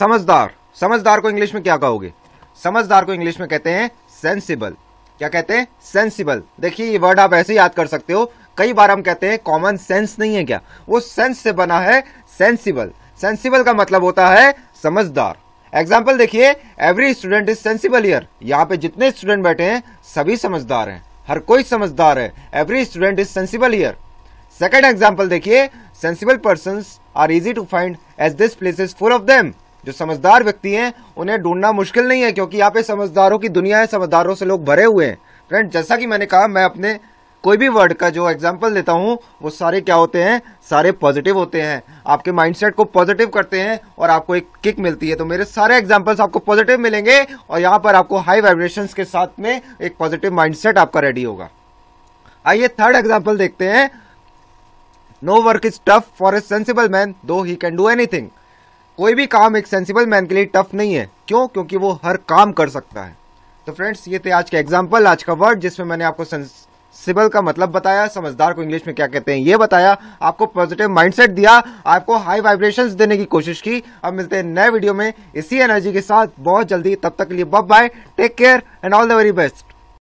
समझदार समझदार को इंग्लिश में क्या कहोगे समझदार को इंग्लिश में कहते हैं सेंसिबल क्या कहते हैं सेंसिबल देखिए ये वर्ड आप ऐसे याद कर सकते हो कई बार हम कहते हैं कॉमन सेंस नहीं है क्या वो सेंस से बना है सेंसिबल सेंसिबल का मतलब होता है समझदार एग्जाम्पल देखिए every student is sensible here यहाँ पे जितने स्टूडेंट बैठे हैं सभी समझदार हैं हर कोई समझदार है every student is sensible here second example देखिए sensible person are easy to find as this place is full of them जो समझदार व्यक्ति हैं उन्हें ढूंढना मुश्किल नहीं है क्योंकि यहाँ पे समझदारों की दुनिया है समझदारों से लोग भरे हुए हैं फ्रेंड जैसा कि मैंने कहा मैं अपने कोई भी वर्ड का जो एग्जाम्पल देता हूँ वो सारे क्या होते हैं सारे पॉजिटिव होते हैं आपके माइंडसेट को पॉजिटिव करते हैं और आपको एक किक मिलती है तो मेरे सारे एग्जाम्पल्स आपको पॉजिटिव मिलेंगे और यहाँ पर आपको हाई वाइब्रेशन के साथ में एक पॉजिटिव माइंडसेट आपका रेडी होगा आइए थर्ड एग्जाम्पल देखते हैं no work is tough for a sensible man though he can do anything कोई भी काम एक सेंसिबल मैन के लिए टफ नहीं है क्यों क्योंकि वो हर काम कर सकता है तो फ्रेंड्स ये थे आज का एग्जाम्पल आज का वर्ड जिसमें मैंने आपको सिबल का मतलब बताया समझदार को इंग्लिश में क्या कहते हैं ये बताया आपको पॉजिटिव माइंडसेट दिया आपको हाई वाइब्रेशंस देने की कोशिश की अब मिलते हैं नए वीडियो में इसी एनर्जी के साथ बहुत जल्दी तब तक के लिए बब bye take care and all the very best